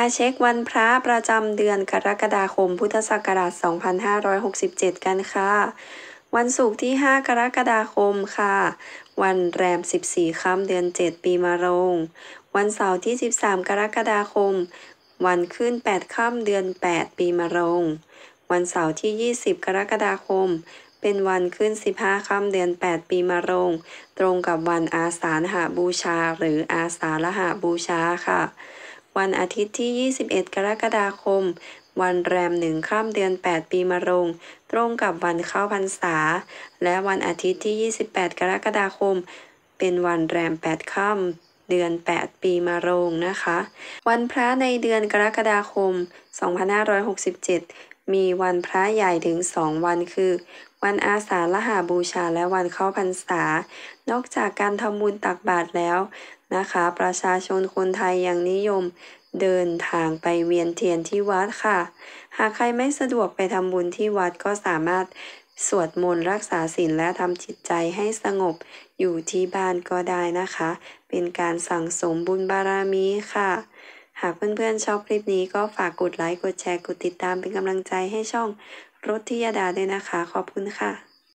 มาเช็ควันพระประจำเดือนกรกฎาคมพุทธศักราช2567 กันค่ะ วันศุกร์ที่ 5กรกฎาคมค่ะ วันแรม14ค่ำเดือน 7 ปีมะโรง วันเสาร์ที่ 13 กรกฎาคม วันขึ้น 8ค่ำเดือน 8 ปีมะโรง วันเสาร์ที่ 20 กรกฎาคม เป็นวันขึ้น 15ค่ำเดือน 8 ปีมะโรง ตรงกับวันอาสาฬหาบูชาหรืออาสาฬหาบูชาค่ะวันอาทิตย์ที่ 21 กรกฎาคม วันแรมหนึ่งข้ามเดือน 8 ปีมะโรง ตรงกับวันเข้าพรรษา และวันอาทิตย์ที่ 28 กรกฎาคม เป็นวันแรม8ค่ำเดือน 8 ปีมะโรงนะคะ วันพระในเดือนกรกฎาคม 2567 มีวันพระใหญ่ถึง 2 วันคือ วันอาสาฬหาบูชา และวันเข้าพรรษา นอกจากการทำบุญตักบาตรแล้วนะคะประชาชนคนไทยยังนิยมเดินทางไปเวียนเทียนที่วัดค่ะ หากใครไม่สะดวกไปทำบุญที่วัดก็สามารถสวดมนต์รักษาศีลและทำจิตใจให้สงบอยู่ที่บ้านก็ได้นะคะ เป็นการสั่งสมบุญบารมีค่ะ หากเพื่อนๆ ชอบคลิปนี้ก็ฝากกดไลค์กดแชร์กดติดตามเป็นกำลังใจให้ช่องรถทิยดาด้วยนะคะ ขอบคุณค่ะ